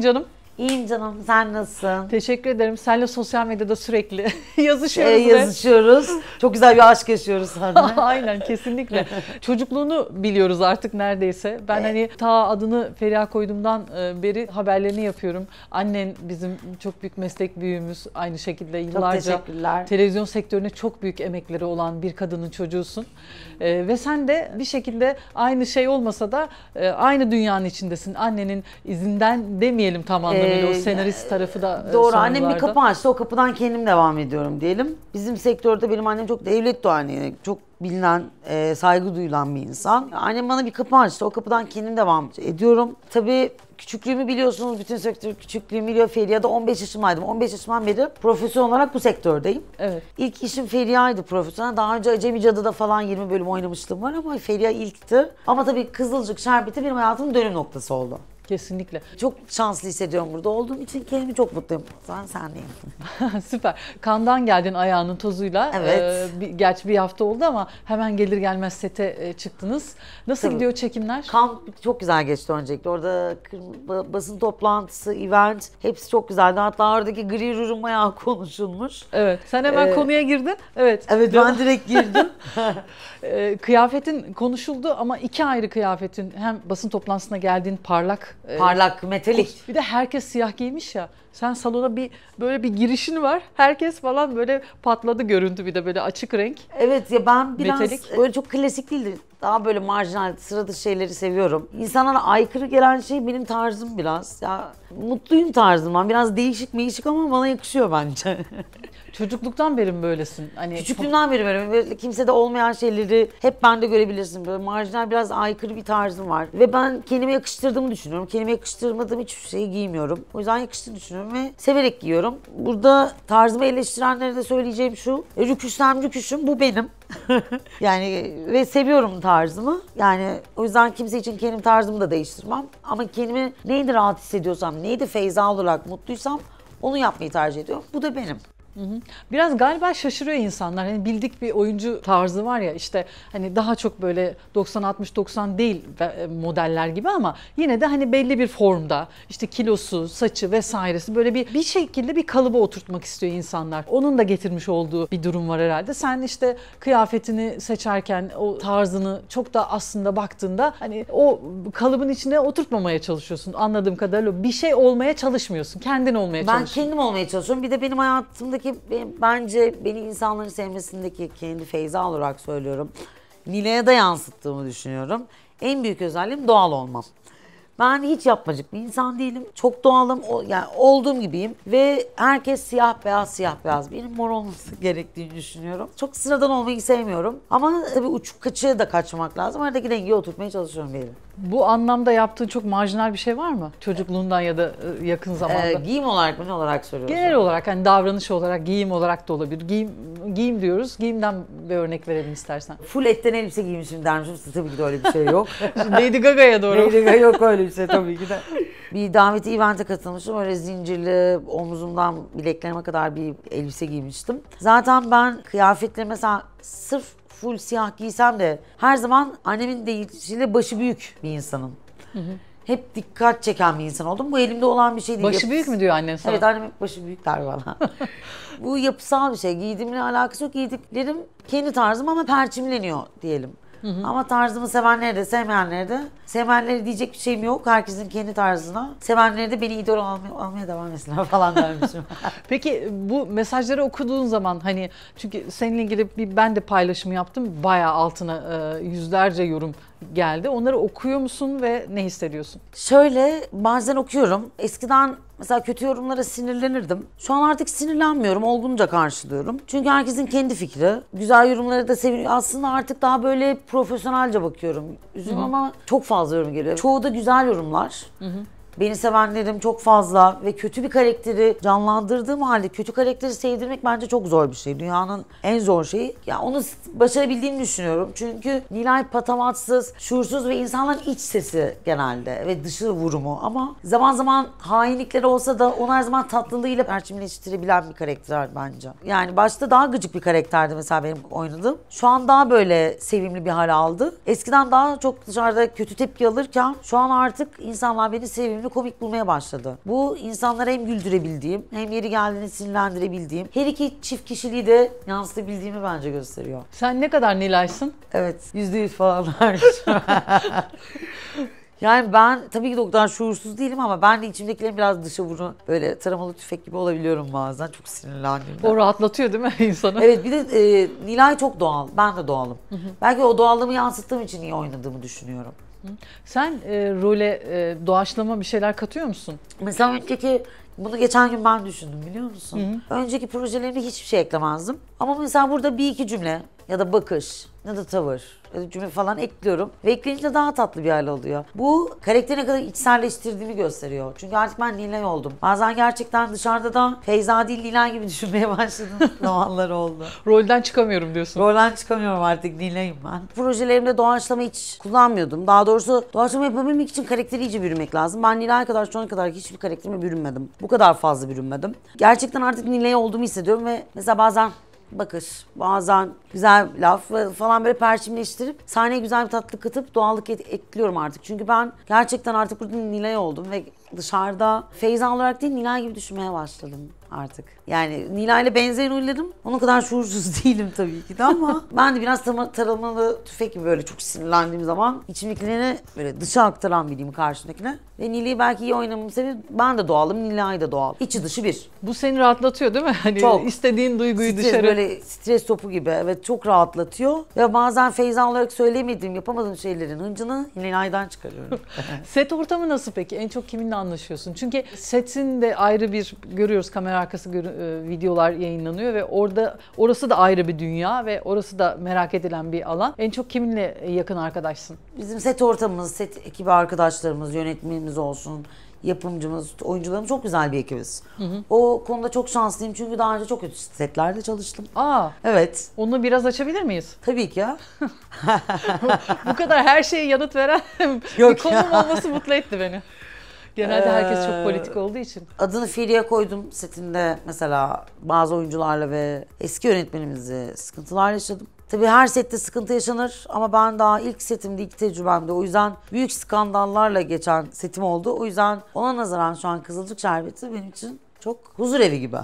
canım? İyiyim canım. Sen nasılsın? Teşekkür ederim. Senle sosyal medyada sürekli e, yazışıyoruz. Ee, yazışıyoruz. Çok güzel bir aşk yaşıyoruz hani. Aynen kesinlikle. Çocukluğunu biliyoruz artık neredeyse. Ben evet. hani ta adını Feriha koyduğumdan e, beri haberlerini yapıyorum. Annen bizim çok büyük meslek büyüğümüz. Aynı şekilde yıllarca Teşekkürler. televizyon sektörüne çok büyük emekleri olan bir kadının çocuğusun. Ee, ve sen de bir şekilde aynı şey olmasa da e, aynı dünyanın içindesin. Annenin izinden demeyelim tam anlamıyla. Ee, ee, o senarist tarafı da e, Doğru sonralarda... annem bir kapı açtı o kapıdan kendim devam ediyorum diyelim. Bizim sektörde benim annem çok devlet doğanı çok bilinen, e, saygı duyulan bir insan. Annem bana bir kapı açtı. O kapıdan kendim devam ediyorum. Tabii küçüklüğümü biliyorsunuz. Bütün sektör küçüklüğüm biliyor. Feriha'da 15 yaşındaydım. 15 yaşından beri profesyonel olarak bu sektördeyim. Evet. İlk işim Feriha'ydı profesyonel. Daha önce Acemi Cadı'da falan 20 bölüm oynamıştım var ama Feriha ilkti. Ama tabii Kızılcık Şerbeti benim hayatımın dönüm noktası oldu. Kesinlikle. Çok şanslı hissediyorum burada olduğum için kendimi çok mutluyum. Sen sendeyim. Süper. Kandan geldin ayağının tozuyla. Evet. Ee, bir, gerçi bir hafta oldu ama hemen gelir gelmez sete e, çıktınız. Nasıl Tabii. gidiyor çekimler? Kamp çok güzel geçti öncelikle. Orada basın toplantısı, event hepsi çok güzeldi. Hatta oradaki gri rurum bayağı konuşulmuş. Evet. Sen hemen ee, konuya girdin. Evet. Evet ben direkt girdim. Ee, kıyafetin konuşuldu ama iki ayrı kıyafetin hem basın toplantısına geldiğin parlak ee, Parlak, metalik. Bir de herkes siyah giymiş ya. Sen salona bir böyle bir girişin var. Herkes falan böyle patladı görüntü bir de böyle açık renk. Evet ya ben biraz metalik. böyle çok klasik değildir. Daha böyle marjinal, sıra dışı şeyleri seviyorum. İnsanlara aykırı gelen şey benim tarzım biraz. Ya mutluyum tarzım ben Biraz değişik meyişik ama bana yakışıyor bence. Çocukluktan beri mi böylesin? Hani Küçüklüğümden beri böyle, böyle de olmayan şeyleri hep bende görebilirsin. Böyle marjinal biraz aykırı bir tarzım var. Ve ben kendime yakıştırdığımı düşünüyorum. Kendime yakıştırmadığım hiçbir şeyi giymiyorum. O yüzden yakıştığını düşünüyorum ve severek giyiyorum. Burada tarzımı eleştirenlere de söyleyeceğim şu. Rüküşsem rüküşüm bu benim. yani ve seviyorum tarzımı. Yani o yüzden kimse için kendim tarzımı da değiştirmem. Ama kendimi neydi rahat hissediyorsam, neydi feyza olarak mutluysam onu yapmayı tercih ediyorum. Bu da benim. Biraz galiba şaşırıyor insanlar. Hani bildik bir oyuncu tarzı var ya işte hani daha çok böyle 90-60-90 değil e, modeller gibi ama yine de hani belli bir formda işte kilosu, saçı vesairesi böyle bir bir şekilde bir kalıba oturtmak istiyor insanlar. Onun da getirmiş olduğu bir durum var herhalde. Sen işte kıyafetini seçerken o tarzını çok da aslında baktığında hani o kalıbın içine oturtmamaya çalışıyorsun. Anladığım kadarıyla bir şey olmaya çalışmıyorsun. Kendin olmaya ben çalışıyorsun. Ben kendim olmaya çalışıyorum. Bir de benim hayatımda buradaki bence beni insanların sevmesindeki kendi Feyza olarak söylüyorum. Nile'ye de yansıttığımı düşünüyorum. En büyük özelliğim doğal olmam. Ben hiç yapmacık bir insan değilim. Çok doğalım. O, yani olduğum gibiyim. Ve herkes siyah beyaz siyah beyaz. Benim mor olması gerektiğini düşünüyorum. Çok sıradan olmayı sevmiyorum. Ama tabii uçuk kaçığı da kaçmak lazım. Aradaki dengeyi oturtmaya çalışıyorum benim. Bu anlamda yaptığın çok marjinal bir şey var mı? Çocukluğundan ya da ıı, yakın ee, zamanda. Ee, giyim olarak mı olarak soruyorsun? Genel olarak hani davranış olarak, giyim olarak da olabilir. Giyim, giyim diyoruz. Giyimden bir örnek verelim istersen. Full etten elbise giymişim dermişim. Tabii ki de öyle bir şey yok. Lady Gaga'ya doğru. Lady Gaga yok öyle bir şey tabii ki de. bir daveti event'e katılmıştım. Öyle zincirli omuzumdan bileklerime kadar bir elbise giymiştim. Zaten ben kıyafetlerime sırf full siyah giysem de her zaman annemin deyişiyle başı büyük bir insanım. Hı hı. Hep dikkat çeken bir insan oldum. Bu elimde olan bir şey değil. Başı Yapıs büyük mü diyor annen sana? Evet annem başı büyük der bana. Bu yapısal bir şey. Giydiğimle alakası yok. Giydiklerim kendi tarzım ama perçimleniyor diyelim. Hı hı. Ama tarzımı sevenleri de sevmeyenleri de Sevenlere diyecek bir şeyim yok. Herkesin kendi tarzına. Sevenleri de beni idol almaya, almaya devam etsinler falan dermişim. Peki bu mesajları okuduğun zaman hani çünkü seninle ilgili bir ben de paylaşımı yaptım. Bayağı altına e, yüzlerce yorum geldi. Onları okuyor musun ve ne hissediyorsun? Şöyle bazen okuyorum. Eskiden mesela kötü yorumlara sinirlenirdim. Şu an artık sinirlenmiyorum. Olgunca karşılıyorum. Çünkü herkesin kendi fikri. Güzel yorumları da seviyorum. Aslında artık daha böyle profesyonelce bakıyorum. Üzüm ama çok fazla fazla yorum geliyor. Çoğu da güzel yorumlar. Hı hı. Beni sevenlerim çok fazla ve kötü bir karakteri canlandırdığım halde kötü karakteri sevdirmek bence çok zor bir şey. Dünyanın en zor şeyi. Ya onu başarabildiğimi düşünüyorum. Çünkü Nilay patamatsız, şuursuz ve insanların iç sesi genelde ve dışı vurumu ama zaman zaman hainlikleri olsa da onu her zaman tatlılığıyla perçimleştirebilen bir karakter bence. Yani başta daha gıcık bir karakterdi mesela benim oynadığım. Şu an daha böyle sevimli bir hal aldı. Eskiden daha çok dışarıda kötü tepki alırken şu an artık insanlar beni sevimli kendimi komik bulmaya başladı. Bu insanlara hem güldürebildiğim hem yeri geldiğini sinirlendirebildiğim her iki çift kişiliği de yansıtabildiğimi bence gösteriyor. Sen ne kadar Nilay'sın? Evet. Yüzde yüz falan Yani ben tabii ki de o kadar şuursuz değilim ama ben de içimdekilerin biraz dışa vurun böyle taramalı tüfek gibi olabiliyorum bazen. Çok sinirlendim. O rahatlatıyor değil mi insanı? Evet bir de e, Nilay çok doğal. Ben de doğalım. Hı hı. Belki o doğallığımı yansıttığım için iyi oynadığımı düşünüyorum. Sen e, role e, doğaçlama bir şeyler katıyor musun? Mesela önceki bunu geçen gün ben düşündüm biliyor musun? Hı hı. Önceki projelerime hiçbir şey eklemezdim. Ama mesela burada bir iki cümle ya da bakış ya da tavır ya da cümle falan ekliyorum. Ve ekleyince daha tatlı bir hale oluyor. Bu karakteri ne kadar içselleştirdiğimi gösteriyor. Çünkü artık ben Nilay oldum. Bazen gerçekten dışarıda da Feyza değil Nilay gibi düşünmeye başladım. zamanlar oldu. Rolden çıkamıyorum diyorsun. Rolden çıkamıyorum artık Nilay'ım ben. Projelerimde doğaçlama hiç kullanmıyordum. Daha doğrusu doğaçlama yapabilmek için karakteri iyice bürünmek lazım. Ben Nilay kadar şu ana kadar hiçbir karakterime bürünmedim. Bu kadar fazla bürünmedim. Gerçekten artık Nilay olduğumu hissediyorum ve mesela bazen bakış, bazen güzel laf falan böyle perçimleştirip sahneye güzel bir tatlı katıp doğallık et- ekliyorum artık. Çünkü ben gerçekten artık burada Nilay oldum ve dışarıda Feyza olarak değil Nilay gibi düşünmeye başladım artık. Yani Nilay ile benzerim huylarım. Onun kadar şuursuz değilim tabii ki de ama ben de biraz tar- tüfek gibi böyle çok sinirlendiğim zaman içimdekilerini böyle dışa aktaran biriyim karşımdakine. Ve Nilay'ı belki iyi oynamamın sebebi ben de doğalım, Nilay da doğal. İçi dışı bir. Bu seni rahatlatıyor değil mi? Hani çok. istediğin duyguyu stres, dışarı. Böyle stres topu gibi evet çok rahatlatıyor. Ve bazen Feyza olarak söyleyemediğim, yapamadığım şeylerin hıncını Nilay'dan çıkarıyorum. Set ortamı nasıl peki? En çok kiminle anlaşıyorsun. Çünkü setin de ayrı bir görüyoruz kamera arkası e, videolar yayınlanıyor ve orada orası da ayrı bir dünya ve orası da merak edilen bir alan. En çok kiminle yakın arkadaşsın? Bizim set ortamımız, set ekibi arkadaşlarımız, yönetmenimiz olsun, yapımcımız, oyuncularımız çok güzel bir ekibiz. Hı hı. O konuda çok şanslıyım çünkü daha önce çok kötü setlerde çalıştım. Aa. Evet. Onu biraz açabilir miyiz? Tabii ki ya. Bu kadar her şeye yanıt veren Yok bir konum olması mutlu etti beni. Genelde herkes çok ee, politik olduğu için. Adını Feriye koydum setinde mesela bazı oyuncularla ve eski yönetmenimizle sıkıntılar yaşadım. Tabii her sette sıkıntı yaşanır ama ben daha ilk setimde, ilk tecrübemde o yüzden büyük skandallarla geçen setim oldu. O yüzden ona nazaran şu an Kızılcık Şerbeti benim için çok huzur evi gibi.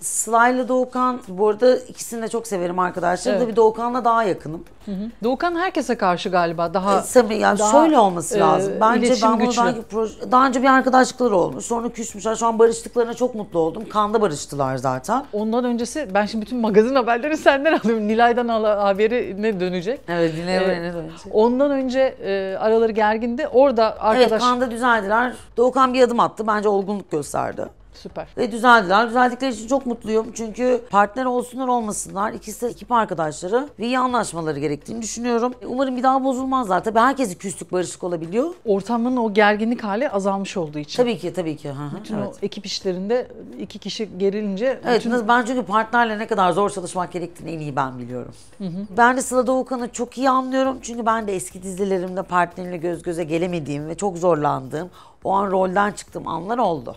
Sıla'yla Doğukan bu arada ikisini de çok severim arkadaşlar. Evet. Da bir Doğukan'la daha yakınım. Hı hı. Doğukan herkese karşı galiba daha e, tabii yani daha, şöyle olması e, lazım. Bence ben bunu daha, proje, daha önce bir arkadaşlıkları olmuş. Sonra küsmüşler. Şu an barıştıklarına çok mutlu oldum. Kanda barıştılar zaten. Ondan öncesi ben şimdi bütün magazin haberlerini senden alıyorum. Nilay'dan haberi ne dönecek? Evet Nilay ee, ne dönecek? Ondan önce e, araları gergindi. Orada arkadaş Evet Kanda düzeldiler. Doğukan bir adım attı. Bence olgunluk gösterdi. Süper. Ve düzeldiler. Düzeldikleri için çok mutluyum. Çünkü partner olsunlar olmasınlar. İkisi de ekip arkadaşları ve iyi anlaşmaları gerektiğini düşünüyorum. Umarım bir daha bozulmazlar. Tabii herkesi küslük barışık olabiliyor. Ortamın o gerginlik hali azalmış olduğu için. Tabii ki tabii ki. Hı -hı, bütün evet. o ekip işlerinde iki kişi gerilince. Evet bütün... ben çünkü partnerle ne kadar zor çalışmak gerektiğini en iyi ben biliyorum. Hı hı. Ben de Sıla Doğukan'ı çok iyi anlıyorum. Çünkü ben de eski dizilerimde partnerimle göz göze gelemediğim ve çok zorlandığım o an rolden çıktığım anlar oldu.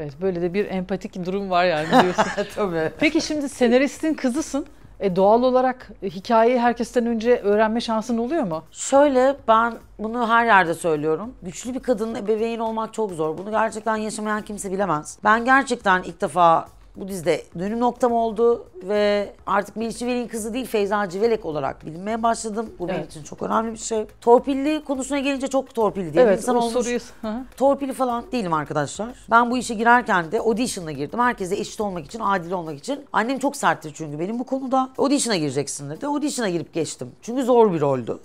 Evet böyle de bir empatik durum var yani biliyorsun. Tabii. Peki şimdi senaristin kızısın. E doğal olarak hikayeyi herkesten önce öğrenme şansın oluyor mu? Şöyle ben bunu her yerde söylüyorum. Güçlü bir kadının ebeveyn olmak çok zor. Bunu gerçekten yaşamayan kimse bilemez. Ben gerçekten ilk defa bu dizide dönüm noktam oldu ve artık Melih Civel'in kızı değil Feyza Civelek olarak bilinmeye başladım. Bu benim için çok önemli bir şey. Torpilli konusuna gelince çok torpilli diye bir Evet, insan olmuş. soruyu... Hı hı. falan değilim arkadaşlar. Ben bu işe girerken de audition'la girdim. Herkese eşit olmak için, adil olmak için. Annem çok serttir çünkü benim bu konuda. Audition'a gireceksin dedi. Audition'a girip geçtim. Çünkü zor bir roldü.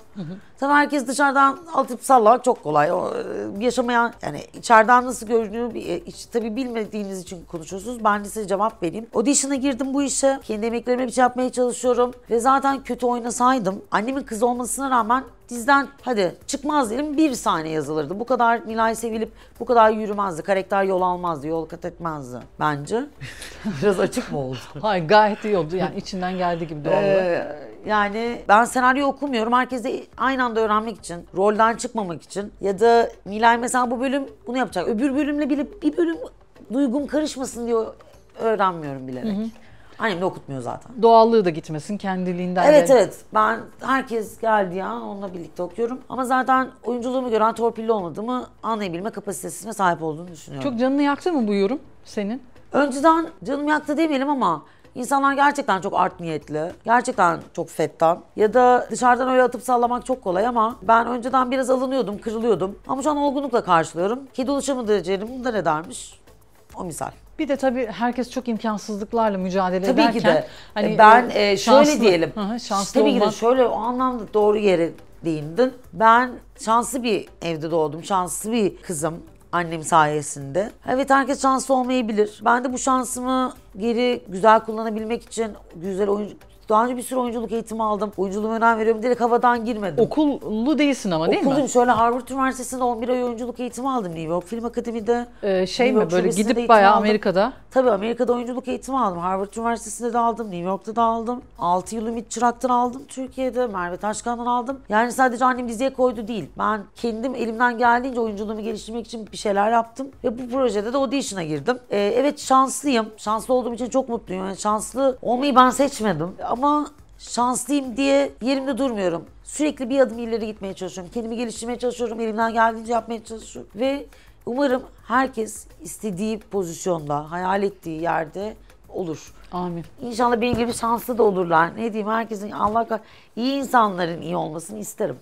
Tabii herkes dışarıdan atıp sallamak çok kolay. O, e, yaşamayan, yani içeriden nasıl göründüğünü e, tabii bilmediğiniz için konuşuyorsunuz. Ben size cevap vereyim. Audition'a girdim bu işe. Kendi emeklerime bir şey yapmaya çalışıyorum. Ve zaten kötü oynasaydım annemin kızı olmasına rağmen dizden hadi çıkmaz diyelim bir saniye yazılırdı. Bu kadar Nilay sevilip bu kadar yürümezdi. Karakter yol almazdı, yol kat etmezdi bence. Biraz açık mı oldu? Hayır gayet iyi oldu yani içinden geldi gibi doğal ee, yani ben senaryo okumuyorum. Herkese aynı anda öğrenmek için, rolden çıkmamak için ya da Nilay mesela bu bölüm bunu yapacak. Öbür bölümle bile bir bölüm duygum karışmasın diyor öğrenmiyorum bilerek. Hı hı. Annem de okutmuyor zaten. Doğallığı da gitmesin kendiliğinden. Evet de. evet. Ben herkes geldi ya onunla birlikte okuyorum. Ama zaten oyunculuğumu gören torpilli mı anlayabilme kapasitesine sahip olduğunu düşünüyorum. Çok canını yaktı mı bu yorum senin? Önceden canım yaktı demeyelim ama insanlar gerçekten çok art niyetli. Gerçekten çok fettan. Ya da dışarıdan öyle atıp sallamak çok kolay ama ben önceden biraz alınıyordum, kırılıyordum. Ama şu an olgunlukla karşılıyorum. Kedi ulaşamadığı ciğerimi bunlar edermiş. O misal. Bir de tabii herkes çok imkansızlıklarla mücadele tabii ederken. Tabii ki de. Hani ben e, e, şöyle şanslı, diyelim. Hı şanslı tabii olmak. ki de şöyle o anlamda doğru yere değindin. Ben şanslı bir evde doğdum. Şanslı bir kızım annem sayesinde. Evet herkes şanslı olmayabilir. Ben de bu şansımı geri güzel kullanabilmek için güzel oyun daha önce bir sürü oyunculuk eğitimi aldım. Oyunculuğuma önem veriyorum. Direkt havadan girmedim. Okullu değilsin ama değil mi? Okuldum. Şöyle Harvard Üniversitesi'nde 11 ay oyunculuk eğitimi aldım New York Film Akademi'de. Ee, şey New mi York böyle Şubesi'nde gidip eğitim bayağı aldım. Amerika'da? Tabii Amerika'da oyunculuk eğitimi aldım. Harvard Üniversitesi'nde de aldım. New York'ta da aldım. 6 yıl Ümit Çırak'tan aldım. Türkiye'de Merve Taşkan'dan aldım. Yani sadece annem diziye koydu değil. Ben kendim elimden geldiğince oyunculuğumu geliştirmek için bir şeyler yaptım. Ve bu projede de audition'a girdim. Ee, evet şanslıyım. Şanslı olduğum için çok mutluyum. Yani şanslı olmayı ben seçmedim ama şanslıyım diye yerimde durmuyorum. Sürekli bir adım ileri gitmeye çalışıyorum. Kendimi geliştirmeye çalışıyorum. Elimden geldiğince yapmaya çalışıyorum. Ve umarım herkes istediği pozisyonda, hayal ettiği yerde olur. Amin. İnşallah benim gibi şanslı da olurlar. Ne diyeyim herkesin Allah kah- iyi insanların iyi olmasını isterim.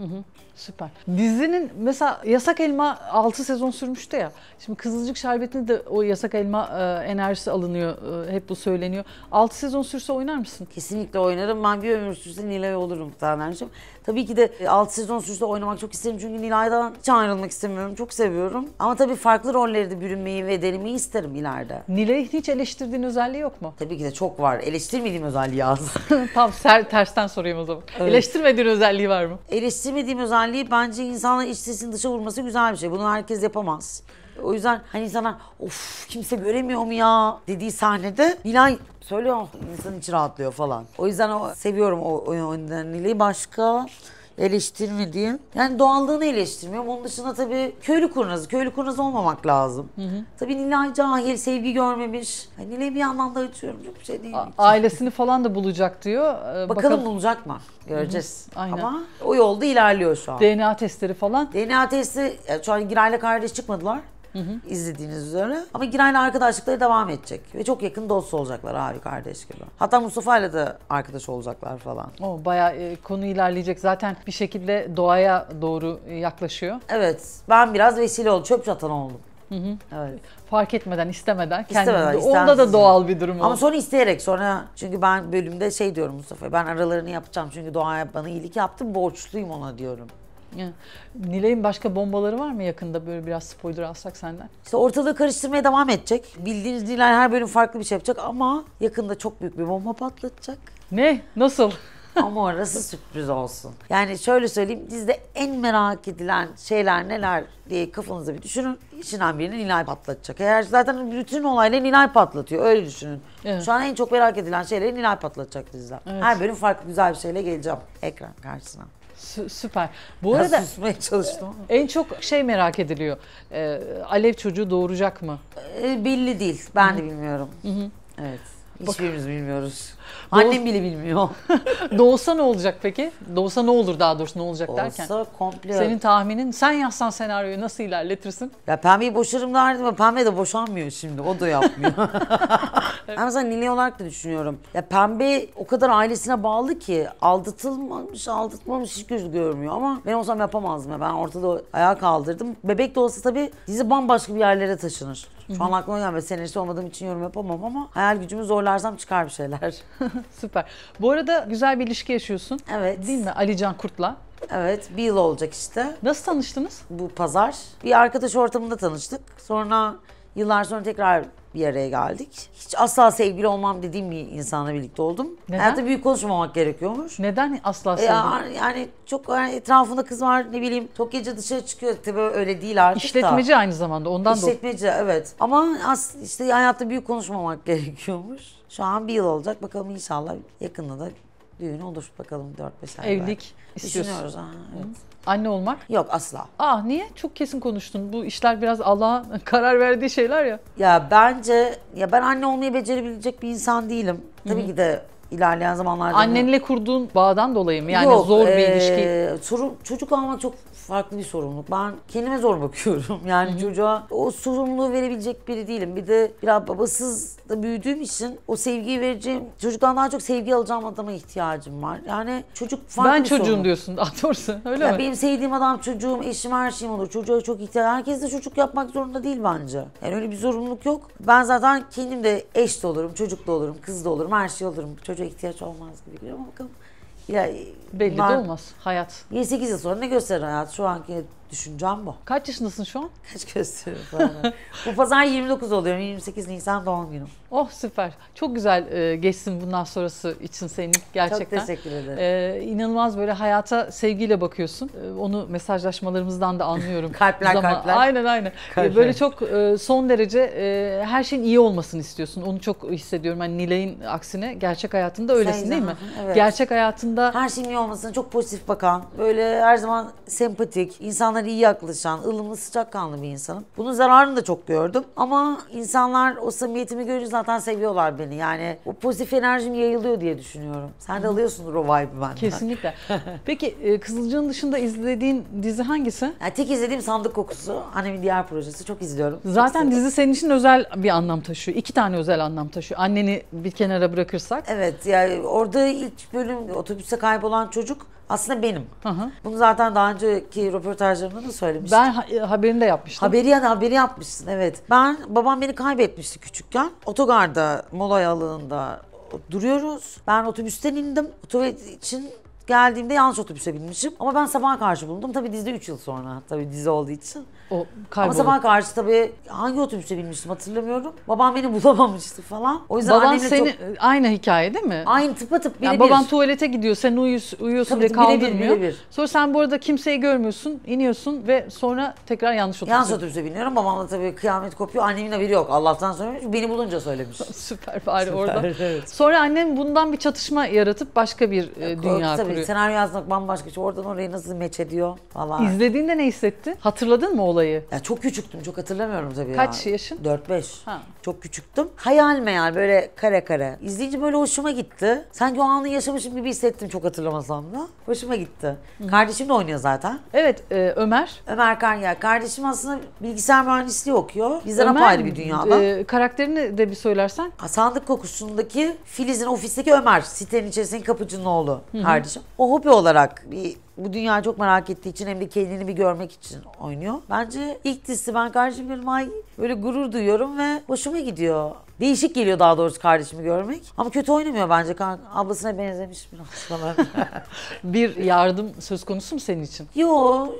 Hı hı, süper. Dizinin mesela Yasak Elma 6 sezon sürmüştü ya. Şimdi Kızılcık Şerbeti'nde de o Yasak Elma e, enerjisi alınıyor. E, hep bu söyleniyor. 6 sezon sürse oynar mısın? Kesinlikle oynarım. Ben bir ömür sürse Nilay olurum muhtemelen'cim. Tabii ki de 6 e, sezon sürse oynamak çok isterim. Çünkü Nilay'dan hiç ayrılmak istemiyorum. Çok seviyorum. Ama tabii farklı rollerde bürünmeyi ve denemeyi isterim ileride. Nilay'ı hiç eleştirdiğin özelliği yok mu? Tabii ki de çok var. Eleştirmediğim özelliği az. Tam ser, tersten sorayım o zaman. Evet. Eleştirmediğin özelliği var mı? Eleştir sevmediğim özelliği bence insanın iç sesini dışa vurması güzel bir şey. Bunu herkes yapamaz. O yüzden hani insanlar of kimse göremiyor mu ya dediği sahnede Nilay söylüyor insanın içi rahatlıyor falan. O yüzden o, seviyorum o oyun oynaniliği. Başka eleştirmediğim. Yani doğallığını eleştirmiyorum. Onun dışında tabii köylü kurnazı. Köylü kurnazı olmamak lazım. Hı hı. Tabii Nilay cahil, sevgi görmemiş. Yani Nilay'ı bir anlamda açıyorum. Çok şey değil. A- ailesini falan da bulacak diyor. Ee, bakalım, bakalım bulacak mı? Göreceğiz. Hı hı. Aynen. Ama o yolda ilerliyor şu an. DNA testleri falan. DNA testi, şu an Giray'la kardeş çıkmadılar. Hı hı. izlediğiniz üzere. Ama Giray'la arkadaşlıkları devam edecek. Ve çok yakın dost olacaklar abi kardeş gibi. Hatta Mustafa'yla da arkadaş olacaklar falan. O bayağı e, konu ilerleyecek. Zaten bir şekilde doğaya doğru yaklaşıyor. Evet. Ben biraz vesile oldum. Çöp çatan oldum. Hı hı. Evet. Fark etmeden, istemeden. İstemeden. kendini, onda da doğal bir durum Ama sonra isteyerek sonra çünkü ben bölümde şey diyorum Mustafa'ya ben aralarını yapacağım çünkü doğa bana iyilik yaptı borçluyum ona diyorum. Nilay'ın başka bombaları var mı yakında böyle biraz spoiler alsak senden? İşte ortalığı karıştırmaya devam edecek. Bildiğiniz Nilay her bölüm farklı bir şey yapacak ama yakında çok büyük bir bomba patlatacak. Ne? Nasıl? ama orası sürpriz olsun. Yani şöyle söyleyeyim dizide en merak edilen şeyler neler diye kafanızda bir düşünün. İçinden birini Nilay patlatacak. Eğer zaten bütün olayla Nilay patlatıyor öyle düşünün. Evet. Şu an en çok merak edilen şeyleri Nilay patlatacak dizide. Evet. Her bölüm farklı güzel bir şeyle geleceğim ekran karşısına. Sü- süper. Bu arada ya susmaya çalıştım. En çok şey merak ediliyor. E, Alev çocuğu doğuracak mı? E, belli değil. Ben Hı-hı. de bilmiyorum. Hı-hı. Evet. Hiçbirimiz bilmiyoruz. Annem bile bilmiyor. Doğsa ne olacak peki? Doğsa ne olur daha doğrusu ne olacak Olsa derken? Doğsa komple. Senin tahminin sen yazsan senaryoyu nasıl ilerletirsin? Ya pembeyi boşarım derdim ama pembe de boşanmıyor şimdi. O da yapmıyor. Ben mesela Nilay olarak da düşünüyorum. Ya pembe o kadar ailesine bağlı ki aldatılmamış, aldatmamış hiç göz görmüyor ama ben olsam yapamazdım. Ya. Ben ortada ayağa kaldırdım. Bebek de olsa tabii dizi bambaşka bir yerlere taşınır. Şu an aklıma gelmez. senesi olmadığım için yorum yapamam ama hayal gücümü zorlar zorlarsam çıkar bir şeyler. Süper. Bu arada güzel bir ilişki yaşıyorsun. Evet. Değil mi Alican Kurt'la? Evet bir yıl olacak işte. Nasıl tanıştınız? Bu pazar. Bir arkadaş ortamında tanıştık. Sonra yıllar sonra tekrar bir araya geldik. Hiç asla sevgili olmam dediğim bir insanla birlikte oldum. Neden? Hayatta büyük konuşmamak gerekiyormuş. Neden asla e, sevgili? Ee, yani çok yani etrafında kız var ne bileyim çok gece dışarı çıkıyor. Tabii öyle değil artık İşletmeci da. aynı zamanda ondan da. İşletmeci evet. Ama as, işte hayatta büyük konuşmamak gerekiyormuş. Şu an bir yıl olacak. Bakalım inşallah yakında da düğün olur bakalım 4-5 ay. Evlilik istiyorsun. Düşünüyoruz. Ha, evet. Anne olmak? Yok asla. Ah niye? Çok kesin konuştun. Bu işler biraz Allah'ın karar verdiği şeyler ya. Ya bence ya ben anne olmayı becerebilecek bir insan değilim. Tabii Hı-hı. ki de ilerleyen zamanlarda. Annenle mı? kurduğun bağdan dolayı mı? Yani Yok, zor bir ee, ilişki. Sorun, çocuk almak çok farklı bir sorumluluk. Ben kendime zor bakıyorum. Yani Hı-hı. çocuğa o sorumluluğu verebilecek biri değilim. Bir de biraz babasız da büyüdüğüm için o sevgiyi vereceğim. Çocuktan daha çok sevgi alacağım adama ihtiyacım var. Yani çocuk farklı Ben bir çocuğum sorumluluk. diyorsun daha doğrusu öyle yani mi? Benim sevdiğim adam çocuğum, eşim her şeyim olur. Çocuğa çok ihtiyaç. Herkes de çocuk yapmak zorunda değil bence. Yani öyle bir zorunluluk yok. Ben zaten kendim de eş de olurum, çocuk da olurum, kız da olurum, her şey olurum. Çocuk ihtiyaç olmaz gibi geliyor ama bakalım. ya. Belli Bunlar de olmaz hayat. 28 yıl sonra ne gösterir hayat? Şu anki düşüncem bu. Kaç yaşındasın şu an? Kaç gösterir bana? bu pazar 29 oluyorum. 28 Nisan doğum günüm. Oh süper. Çok güzel e, geçsin bundan sonrası için senin gerçekten. Çok teşekkür ederim. E, inanılmaz böyle hayata sevgiyle bakıyorsun. E, onu mesajlaşmalarımızdan da anlıyorum. kalpler zaman. kalpler. Aynen aynen. E, kalpler. E, böyle çok e, son derece e, her şeyin iyi olmasını istiyorsun. Onu çok hissediyorum. Hani Nilay'ın aksine gerçek hayatında öylesin Sen değil mi? Evet. Gerçek hayatında her şeyin iyi olmasına çok pozitif bakan, böyle her zaman sempatik, insanlara iyi yaklaşan, ılımlı, sıcakkanlı bir insanım. Bunun zararını da çok gördüm. Ama insanlar o samimiyetimi görünce zaten seviyorlar beni. Yani o pozitif enerjim yayılıyor diye düşünüyorum. Sen de alıyorsundur o vibe'ı benden. Kesinlikle. Peki e, Kızılcık'ın dışında izlediğin dizi hangisi? Yani tek izlediğim Sandık Kokusu. Annemin diğer projesi. Çok izliyorum. Zaten çok dizi senin için özel bir anlam taşıyor. İki tane özel anlam taşıyor. Anneni bir kenara bırakırsak. Evet. Yani orada ilk bölüm otobüse kaybolan çocuk aslında benim. Hı hı. Bunu zaten daha önceki röportajlarımda da söylemiştim. Ben e, haberini de yapmıştım. Haberi yani haberi yapmışsın evet. Ben babam beni kaybetmişti küçükken. Otogarda Molay alanında duruyoruz. Ben otobüsten indim. Otobüs için geldiğimde yanlış otobüse binmişim. Ama ben sabaha karşı bulundum. Tabii dizide 3 yıl sonra. Tabii dizi olduğu için. O kaybolur. Ama sabah karşı tabii hangi otobüse binmiştim hatırlamıyorum. Babam beni bulamamıştı falan. O yüzden baban seni çok... aynı hikaye değil mi? Aynı tıpatıp birebir. Yani baban tuvalete gidiyor sen uyuyorsun, uyuyorsun tabii, diye kaldırmıyor. Bire bir, bire bir. Sonra sen bu arada kimseyi görmüyorsun iniyorsun ve sonra tekrar yanlış otobüse. Yanlış otobüse biniyorum. Babamla tabii kıyamet kopuyor. Annemin haberi yok. Allah'tan söylemiş. Beni bulunca söylemiş. Süper bari Süper, orada. Evet. Sonra annem bundan bir çatışma yaratıp başka bir e, ya, dünya tabii, kuruyor. Senaryo yazmak bambaşka. Şey. Oradan oraya nasıl meç ediyor falan. İzlediğinde ne hissettin? Hatırladın mı olayı? olayı? Ya çok küçüktüm çok hatırlamıyorum tabii Kaç ya. yaşın? 4-5. Ha. Çok küçüktüm. Hayal meyal böyle kare kare. İzleyince böyle hoşuma gitti. Sanki o anı yaşamışım gibi hissettim çok hatırlamasam da. Hoşuma gitti. Hı. Kardeşim de oynuyor zaten. Evet e, Ömer. Ömer Kanya. Kardeşim aslında bilgisayar mühendisliği okuyor. Bizden Ömer, apayrı bir dünyada. E, karakterini de bir söylersen. sandık kokusundaki Filiz'in ofisteki Ömer. Sitenin içerisindeki kapıcının oğlu hı kardeşim. O hobi olarak bir bu dünya çok merak ettiği için hem de kendini bir görmek için oynuyor. Bence ilk dizisi ben kardeşim Yılmay böyle gurur duyuyorum ve hoşuma gidiyor. Değişik geliyor daha doğrusu kardeşimi görmek. Ama kötü oynamıyor bence. Ablasına benzemiş biraz. bir yardım söz konusu mu senin için? Yo,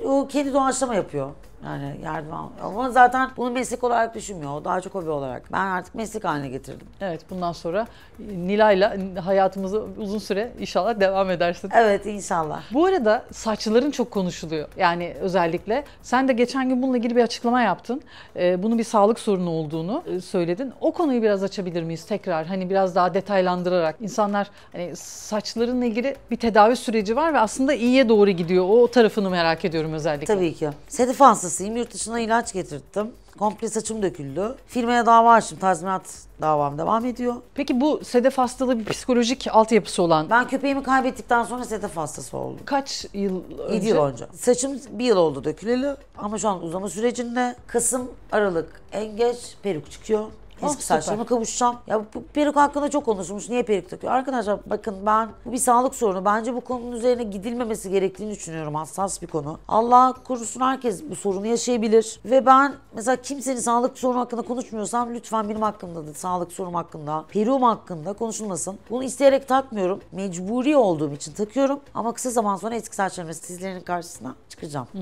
o kendi doğaçlama yapıyor. Yani yardım al. Ama zaten bunu meslek olarak düşünmüyor. O daha çok hobi olarak. Ben artık meslek haline getirdim. Evet bundan sonra Nilay'la hayatımızı uzun süre inşallah devam edersin. Evet inşallah. Bu arada saçların çok konuşuluyor. Yani özellikle. Sen de geçen gün bununla ilgili bir açıklama yaptın. Ee, bunun bir sağlık sorunu olduğunu e, söyledin. O konuyu biraz açabilir miyiz tekrar? Hani biraz daha detaylandırarak. insanlar hani saçlarınla ilgili bir tedavi süreci var ve aslında iyiye doğru gidiyor. O tarafını merak ediyorum özellikle. Tabii ki. Sedef hastasıyım. Yurt dışına ilaç getirttim. Komple saçım döküldü. Firmaya dava açtım. Tazminat davam devam ediyor. Peki bu sedef hastalığı bir psikolojik altyapısı olan? Ben köpeğimi kaybettikten sonra sedef hastası oldum. Kaç yıl önce? 7 yıl önce. Saçım bir yıl oldu döküleli ama şu an uzama sürecinde. Kasım, Aralık en geç peruk çıkıyor. Keskin ah, oh, saçlarıma kavuşacağım. Ya bu peruk hakkında çok konuşulmuş. Niye peruk takıyor? Arkadaşlar bakın ben bu bir sağlık sorunu. Bence bu konunun üzerine gidilmemesi gerektiğini düşünüyorum. Hassas bir konu. Allah korusun herkes bu sorunu yaşayabilir. Ve ben mesela kimsenin sağlık sorunu hakkında konuşmuyorsam lütfen benim hakkımda da sağlık sorunum hakkında, peruğum hakkında konuşulmasın. Bunu isteyerek takmıyorum. Mecburi olduğum için takıyorum. Ama kısa zaman sonra eski saçlarımı sizlerin karşısına çıkacağım. Hı hı.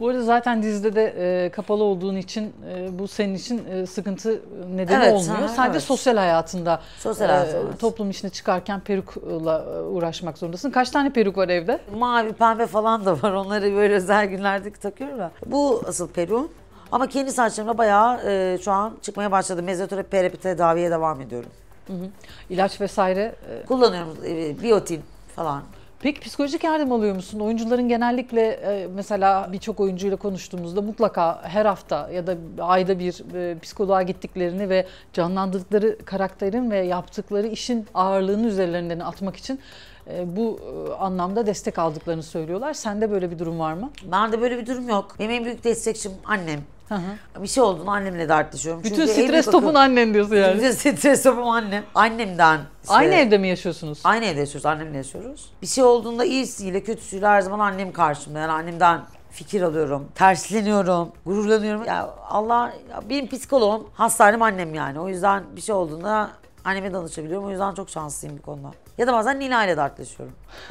Bu arada zaten dizide de e, kapalı olduğun için e, bu senin için e, sıkıntı nedeni evet, olmuyor. Sadece evet. sosyal hayatında sosyal e, toplum işine çıkarken perukla e, uğraşmak zorundasın. Kaç tane peruk var evde? Mavi, pembe falan da var. Onları böyle özel günlerde takıyorum da Bu asıl peruğum. Ama kendi saçlarımla bayağı e, şu an çıkmaya başladı. Mezoterapi, terapi tedaviye devam ediyorum. Hı hı. İlaç vesaire? E... Kullanıyorum. E, biotin falan. Peki psikolojik yardım alıyor musun? Oyuncuların genellikle e, mesela birçok oyuncuyla konuştuğumuzda mutlaka her hafta ya da ayda bir e, psikoloğa gittiklerini ve canlandırdıkları karakterin ve yaptıkları işin ağırlığını üzerlerinden atmak için ee, bu e, anlamda destek aldıklarını söylüyorlar. Sende böyle bir durum var mı? Ben de böyle bir durum yok. Benim en büyük destekçim annem. Hı hı. Bir şey olduğunu annemle dertleşiyorum. Bütün Çünkü stres topun annen diyorsun yani. Bütün stres topum annem. Annemden. Işte, aynı evde mi yaşıyorsunuz? Aynı evde yaşıyoruz. Annemle yaşıyoruz. Bir şey olduğunda iyisiyle kötüsüyle her zaman annem karşımda. Yani annemden fikir alıyorum, tersleniyorum, gururlanıyorum. Ya Allah, ya benim psikoloğum hastanem annem yani. O yüzden bir şey olduğunda Anneme danışabiliyorum. O yüzden çok şanslıyım bu konuda. Ya da bazen ile dertleşiyorum.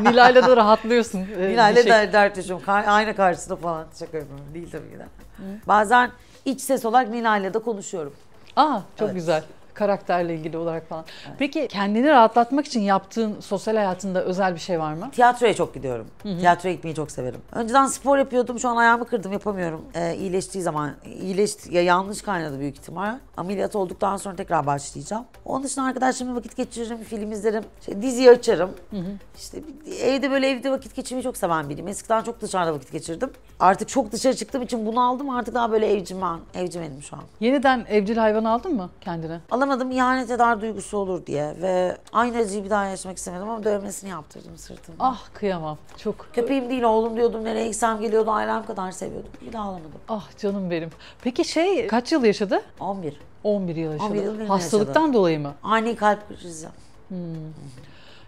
ile de rahatlıyorsun. Ee, ile şey... dertleşiyorum. Ka ayna karşısında falan. Şaka yapıyorum. Değil tabii ki de. Hı. Bazen iç ses olarak ile de konuşuyorum. Aa çok evet. güzel karakterle ilgili olarak falan. Evet. Peki kendini rahatlatmak için yaptığın sosyal hayatında özel bir şey var mı? Tiyatroya çok gidiyorum. Hı-hı. Tiyatroya gitmeyi çok severim. Önceden spor yapıyordum. Şu an ayağımı kırdım yapamıyorum. Ee, iyileştiği zaman iyileşti ya yanlış kaynadı büyük ihtimal. Ameliyat olduktan sonra tekrar başlayacağım. Onun dışında arkadaşlarımla vakit geçiririm, film izlerim, şey, diziyi açarım. Hı-hı. İşte evde böyle evde vakit geçirmeyi çok seven biriyim. Eskiden çok dışarıda vakit geçirdim. Artık çok dışarı çıktığım için bunu aldım. Artık daha böyle evcimen, evcimenim şu an. Yeniden evcil hayvan aldın mı kendine? Al alamadım ihanet eder duygusu olur diye ve aynı acıyı bir daha yaşamak istemedim ama dövmesini yaptırdım sırtımda. Ah kıyamam çok. Köpeğim değil oğlum diyordum nereye gitsem geliyordu ailem kadar seviyordum bir daha alamadım. Ah canım benim. Peki şey kaç yıl yaşadı? 11. 11 yıl yaşadı. 11 yıl Hastalıktan yaşadı. dolayı mı? Ani kalp krizi. Hmm.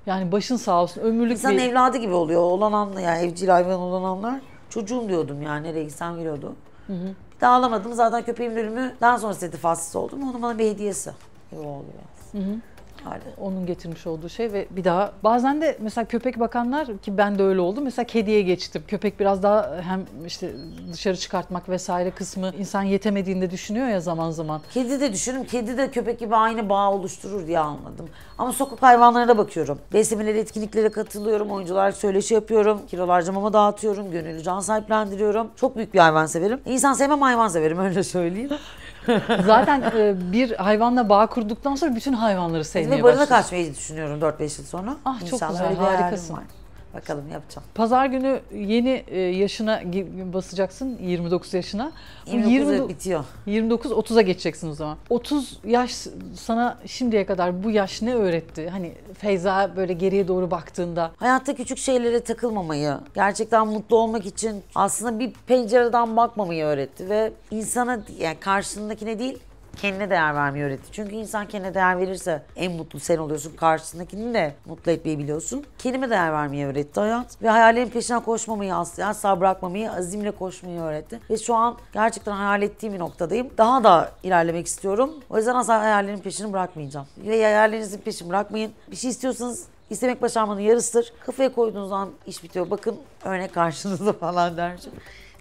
Yani başın sağ olsun ömürlük İnsan bir... evladı gibi oluyor olan anla yani evcil hayvan olan anlar. Çocuğum diyordum yani nereye gitsem geliyordu. Hı hı. Dağılamadım zaten köpeğim ölümü daha sonra sefasız oldum. Onun bana bir hediyesi gibi oldu Hı hı hali. Onun getirmiş olduğu şey ve bir daha bazen de mesela köpek bakanlar ki ben de öyle oldum. Mesela kediye geçtim. Köpek biraz daha hem işte dışarı çıkartmak vesaire kısmı insan yetemediğinde düşünüyor ya zaman zaman. Kedi de düşünün. Kedi de köpek gibi aynı bağ oluşturur diye anladım. Ama sokak hayvanlarına bakıyorum. Beslemeleri etkinliklere katılıyorum. Oyuncular söyleşi yapıyorum. Kilo harcamama dağıtıyorum. Gönüllü can sahiplendiriyorum. Çok büyük bir hayvan severim. İnsan sevmem hayvan severim öyle söyleyeyim. Zaten e, bir hayvanla bağ kurduktan sonra bütün hayvanları sevmeye Ve başlıyorsun. barınak açmayı düşünüyorum 4-5 yıl sonra. Ah çok güzel, harikasın. var. Bakalım yapacağım. Pazar günü yeni e, yaşına basacaksın 29 yaşına. 29 20, bitiyor. 29 30'a geçeceksin o zaman. 30 yaş sana şimdiye kadar bu yaş ne öğretti? Hani Feyza böyle geriye doğru baktığında. Hayatta küçük şeylere takılmamayı, gerçekten mutlu olmak için aslında bir pencereden bakmamayı öğretti ve insana yani karşındakine değil kendine değer vermeyi öğretti. Çünkü insan kendine değer verirse en mutlu sen oluyorsun. Karşısındakini de mutlu etmeyi biliyorsun. Kendime değer vermeyi öğretti hayat. Ve hayallerin peşinden koşmamayı asla, asla bırakmamayı, azimle koşmayı öğretti. Ve şu an gerçekten hayal ettiğim bir noktadayım. Daha da ilerlemek istiyorum. O yüzden asla hayallerin peşini bırakmayacağım. Ve hayallerinizin peşini bırakmayın. Bir şey istiyorsanız istemek başarmanın yarısıdır. Kafaya koyduğunuz an iş bitiyor. Bakın örnek karşınızda falan der.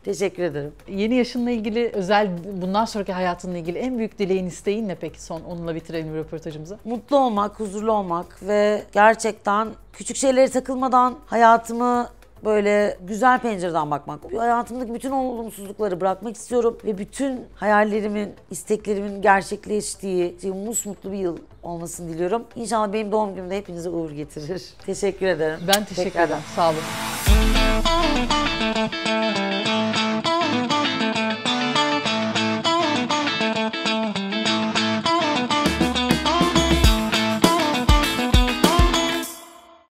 Teşekkür ederim. Yeni yaşınla ilgili özel bundan sonraki hayatınla ilgili en büyük dileğin isteğin ne peki son onunla bitirelim röportajımızı? Mutlu olmak, huzurlu olmak ve gerçekten küçük şeylere takılmadan hayatımı böyle güzel pencereden bakmak. Hayatımdaki bütün olumsuzlukları bırakmak istiyorum ve bütün hayallerimin, isteklerimin gerçekleştiği musmutlu bir yıl olmasını diliyorum. İnşallah benim doğum günümde hepinize uğur getirir. Teşekkür ederim. Ben teşekkür Tekrardan. ederim. Sağ olun. thank you